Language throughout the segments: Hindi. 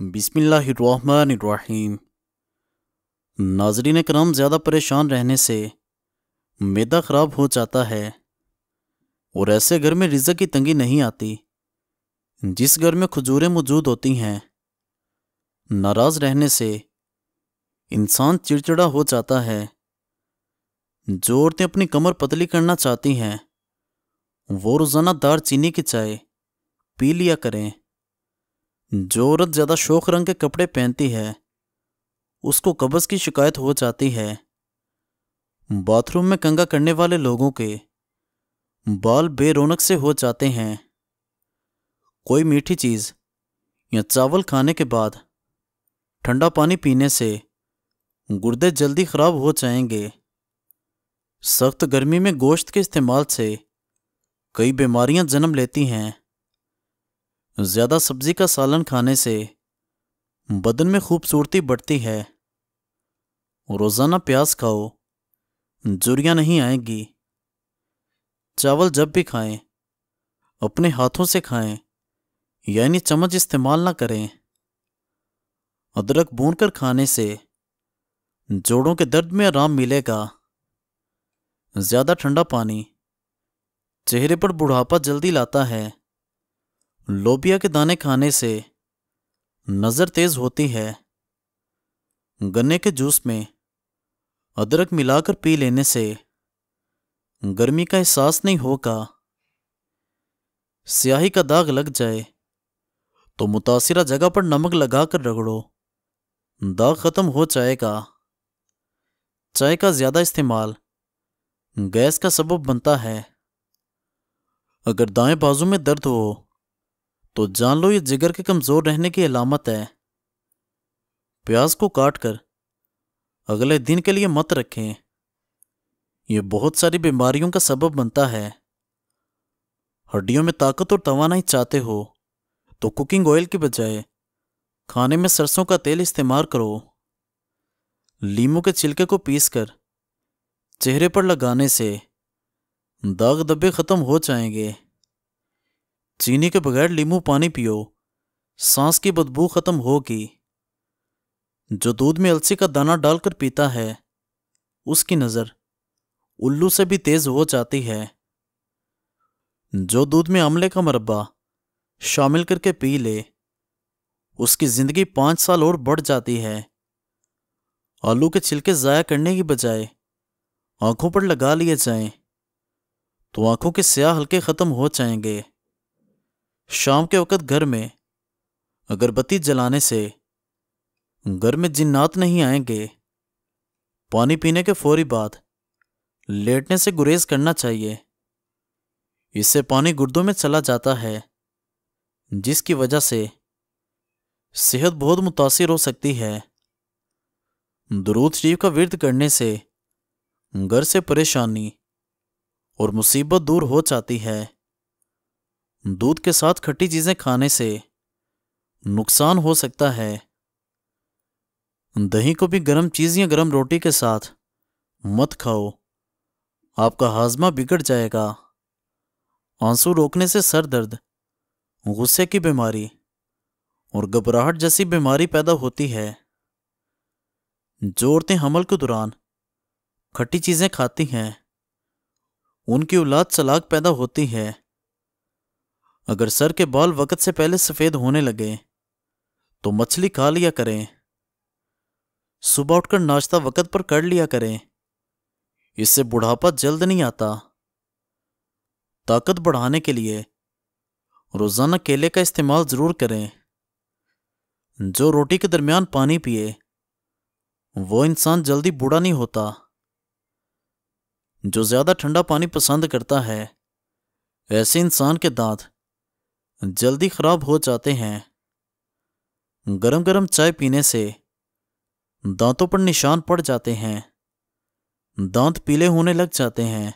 बिस्मिल्लाम नाजरीन कराम ज़्यादा परेशान रहने से मैदा ख़राब हो जाता है और ऐसे घर में रिजा की तंगी नहीं आती जिस घर में खजूरें मौजूद होती हैं नाराज़ रहने से इंसान चिड़चिड़ा हो जाता है जो औरतें अपनी कमर पतली करना चाहती हैं वो रोज़ाना दार चीनी की चाय पी लिया करें जो औरत ज़्यादा शोक रंग के कपड़े पहनती है उसको कब्ज़ की शिकायत हो जाती है बाथरूम में कंगा करने वाले लोगों के बाल बेरोनक से हो जाते हैं कोई मीठी चीज़ या चावल खाने के बाद ठंडा पानी पीने से गुर्दे जल्दी ख़राब हो जाएंगे सख्त गर्मी में गोश्त के इस्तेमाल से कई बीमारियां जन्म लेती हैं ज़्यादा सब्जी का सालन खाने से बदन में खूबसूरती बढ़ती है रोज़ाना प्याज खाओ जुरियाँ नहीं आएगी चावल जब भी खाएं अपने हाथों से खाएं यानी चम्मच इस्तेमाल ना करें अदरक भून कर खाने से जोड़ों के दर्द में आराम मिलेगा ज़्यादा ठंडा पानी चेहरे पर बुढ़ापा जल्दी लाता है लोबिया के दाने खाने से नज़र तेज़ होती है गन्ने के जूस में अदरक मिलाकर पी लेने से गर्मी का एहसास नहीं होगा स्याही का दाग लग जाए तो मुतासरा जगह पर नमक लगाकर रगड़ो दाग ख़त्म हो जाएगा चाय का ज़्यादा इस्तेमाल गैस का सबब बनता है अगर दाएं बाजू में दर्द हो तो जान लो ये जिगर के कमज़ोर रहने की अलामत है प्याज को काट कर अगले दिन के लिए मत रखें ये बहुत सारी बीमारियों का सबब बनता है हड्डियों में ताकत और तोानाई चाहते हो तो कुकिंग ऑयल के बजाय खाने में सरसों का तेल इस्तेमाल करो लीमू के छिलके को पीसकर चेहरे पर लगाने से दाग दबे ख़त्म हो जाएंगे चीनी के बगैर लीमू पानी पियो सांस की बदबू खत्म होगी जो दूध में अलसी का दाना डालकर पीता है उसकी नज़र उल्लू से भी तेज हो जाती है जो दूध में आमले का मरबा शामिल करके पी ले उसकी ज़िंदगी पांच साल और बढ़ जाती है आलू के छिलके ज़ाया करने की बजाय आंखों पर लगा लिए जाएं, तो आंखों के स्याह हल्के ख़त्म हो जाएंगे शाम के वक़्त घर में अगरबत्ती जलाने से घर में जिन्नात नहीं आएंगे पानी पीने के फौरी बाद लेटने से गुरेज करना चाहिए इससे पानी गुर्दों में चला जाता है जिसकी वजह से सेहत बहुत मुतासर हो सकती है दरूद शरीफ का विरद करने से घर से परेशानी और मुसीबत दूर हो जाती है दूध के साथ खट्टी चीज़ें खाने से नुकसान हो सकता है दही को भी गर्म चीज़ या गर्म रोटी के साथ मत खाओ आपका हाजमा बिगड़ जाएगा आंसू रोकने से सर दर्द गुस्से की बीमारी और घबराहट जैसी बीमारी पैदा होती है जो औरतें हमल के दौरान खट्टी चीज़ें खाती हैं उनकी औलाद सलाक पैदा होती है अगर सर के बाल वक़्त से पहले सफ़ेद होने लगे तो मछली खा लिया करें सुबह उठकर नाश्ता वक़्त पर कर लिया करें इससे बुढ़ापा जल्द नहीं आता ताकत बढ़ाने के लिए रोज़ाना केले का इस्तेमाल ज़रूर करें जो रोटी के दरमियान पानी पिए वो इंसान जल्दी बूढ़ा नहीं होता जो ज़्यादा ठंडा पानी पसंद करता है ऐसे इंसान के दांत जल्दी ख़राब हो जाते हैं गरम गरम चाय पीने से दांतों पर निशान पड़ जाते हैं दांत पीले होने लग जाते हैं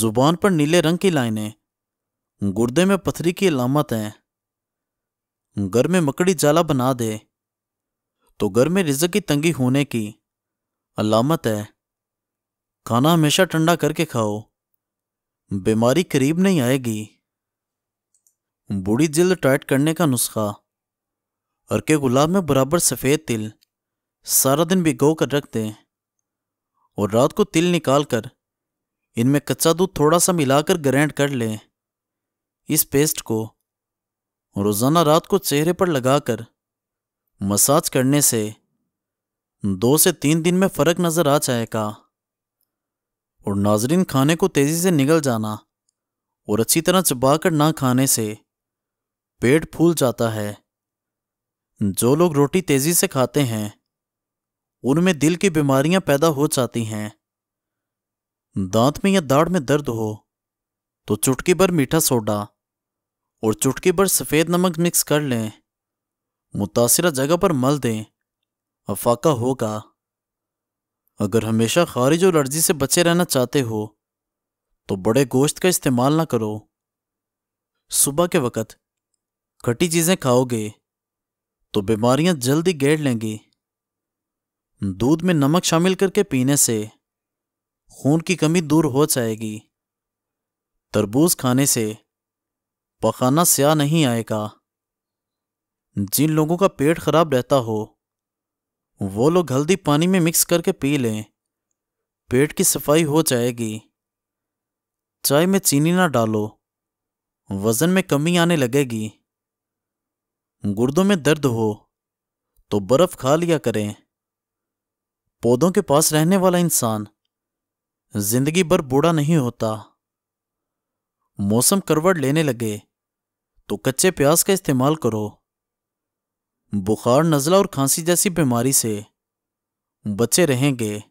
जुबान पर नीले रंग की लाइनें गुर्दे में पथरी की अलामत हैं घर में मकड़ी जाला बना दे तो घर में रिजक की तंगी होने की अलामत है खाना हमेशा ठंडा करके खाओ बीमारी करीब नहीं आएगी बूढ़ी जल्द टाइट करने का नुस्खा के गुलाब में बराबर सफ़ेद तिल सारा दिन भिगो कर रख दें और रात को तिल निकाल कर इनमें कच्चा दूध थोड़ा सा मिलाकर ग्रैंड कर लें इस पेस्ट को रोज़ाना रात को चेहरे पर लगाकर मसाज करने से दो से तीन दिन में फ़र्क नज़र आ जाएगा और नाजरीन खाने को तेज़ी से निगल जाना और अच्छी तरह चबा कर ना खाने से पेट फूल जाता है जो लोग रोटी तेज़ी से खाते हैं उनमें दिल की बीमारियां पैदा हो जाती हैं दांत में या दाढ़ में दर्द हो तो चुटकी भर मीठा सोडा और चुटकी भर सफ़ेद नमक मिक्स कर लें मुतासर जगह पर मल दें अफाका होगा अगर हमेशा खारिज और अर्जी से बचे रहना चाहते हो तो बड़े गोश्त का इस्तेमाल ना करो सुबह के वक़्त खट्टी चीज़ें खाओगे तो बीमारियां जल्दी गेड़ लेंगी दूध में नमक शामिल करके पीने से खून की कमी दूर हो जाएगी तरबूज खाने से पखाना स्या नहीं आएगा जिन लोगों का पेट खराब रहता हो वो लोग हल्दी पानी में मिक्स करके पी लें पेट की सफाई हो जाएगी चाय में चीनी ना डालो वज़न में कमी आने लगेगी गुर्दों में दर्द हो तो बर्फ खा लिया करें पौधों के पास रहने वाला इंसान जिंदगी भर बूढ़ा नहीं होता मौसम करवट लेने लगे तो कच्चे प्याज का इस्तेमाल करो बुखार नज़ला और खांसी जैसी बीमारी से बचे रहेंगे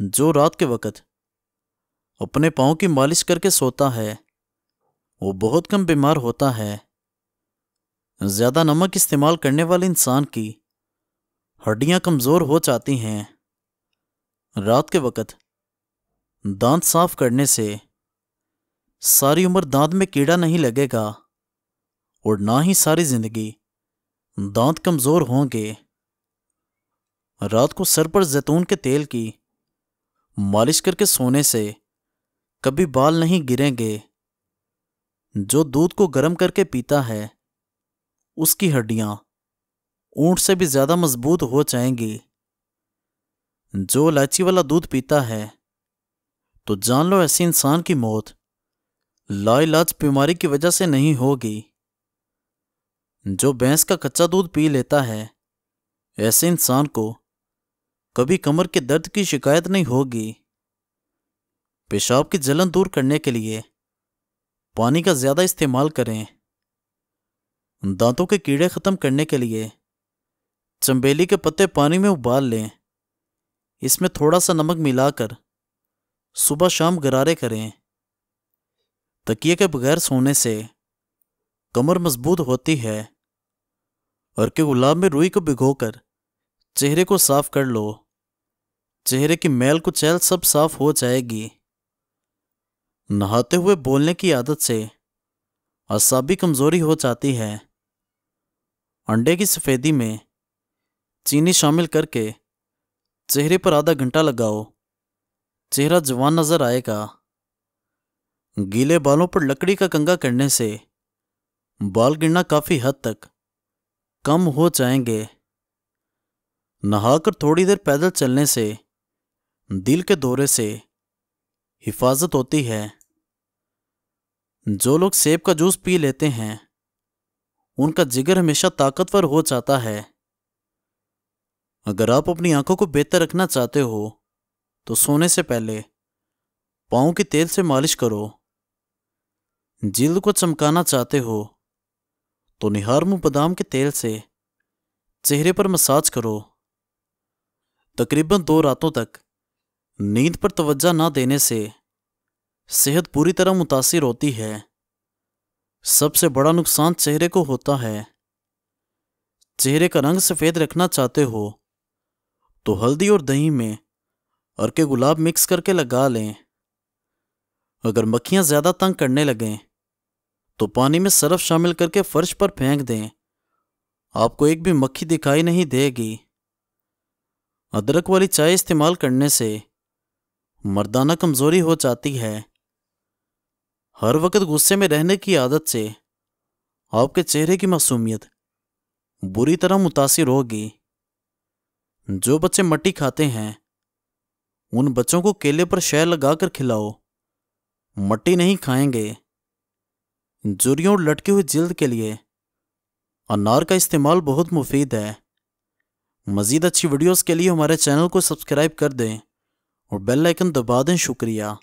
जो रात के वक़्त अपने पाँव की मालिश करके सोता है वो बहुत कम बीमार होता है ज़्यादा नमक इस्तेमाल करने वाले इंसान की हड्डियां कमज़ोर हो जाती हैं रात के वक़्त दांत साफ करने से सारी उम्र दांत में कीड़ा नहीं लगेगा और ना ही सारी ज़िंदगी दांत कमज़ोर होंगे रात को सर पर जैतून के तेल की मालिश करके सोने से कभी बाल नहीं गिरेंगे जो दूध को गर्म करके पीता है उसकी हड्डियां ऊंट से भी ज़्यादा मजबूत हो जाएंगी जो इलायची वाला दूध पीता है तो जान लो ऐसे इंसान की मौत लाइलाज बीमारी की वजह से नहीं होगी जो भैंस का कच्चा दूध पी लेता है ऐसे इंसान को कभी कमर के दर्द की शिकायत नहीं होगी पेशाब की जलन दूर करने के लिए पानी का ज़्यादा इस्तेमाल करें दांतों के कीड़े ख़त्म करने के लिए चम्बेली के पत्ते पानी में उबाल लें इसमें थोड़ा सा नमक मिलाकर सुबह शाम गरारे करें तकिए के बगैर सोने से कमर मजबूत होती है और के गुलाब में रुई को भिगोकर चेहरे को साफ कर लो चेहरे की मैल कुचैल सब साफ हो जाएगी नहाते हुए बोलने की आदत से असाबी कमज़ोरी हो जाती है अंडे की सफ़ेदी में चीनी शामिल करके चेहरे पर आधा घंटा लगाओ चेहरा जवान नज़र आएगा गीले बालों पर लकड़ी का कंगा करने से बाल गिरना काफ़ी हद तक कम हो जाएंगे नहाकर थोड़ी देर पैदल चलने से दिल के दौरे से हिफाजत होती है जो लोग सेब का जूस पी लेते हैं उनका जिगर हमेशा ताकतवर हो जाता है अगर आप अपनी आंखों को बेहतर रखना चाहते हो तो सोने से पहले पाओ के तेल से मालिश करो जिल्द को चमकाना चाहते हो तो निहार मुंह बादाम के तेल से चेहरे पर मसाज करो तकरीबन दो रातों तक नींद पर तवज्जा ना देने से सेहत पूरी तरह मुतासर होती है सबसे बड़ा नुकसान चेहरे को होता है चेहरे का रंग सफ़ेद रखना चाहते हो तो हल्दी और दही में अरके गुलाब मिक्स करके लगा लें अगर मक्खियां ज़्यादा तंग करने लगें तो पानी में सरफ शामिल करके फर्श पर फेंक दें आपको एक भी मक्खी दिखाई नहीं देगी अदरक वाली चाय इस्तेमाल करने से मर्दाना कमज़ोरी हो जाती है हर वक्त गुस्से में रहने की आदत से आपके चेहरे की मासूमियत बुरी तरह मुतासर होगी जो बच्चे मट्टी खाते हैं उन बच्चों को केले पर शह लगाकर खिलाओ मट्टी नहीं खाएंगे जुरियों और लटकी हुई जिल्द के लिए अनार का इस्तेमाल बहुत मुफीद है मज़ीद अच्छी वीडियोस के लिए हमारे चैनल को सब्सक्राइब कर दें और बेल आइकन दबा दें शुक्रिया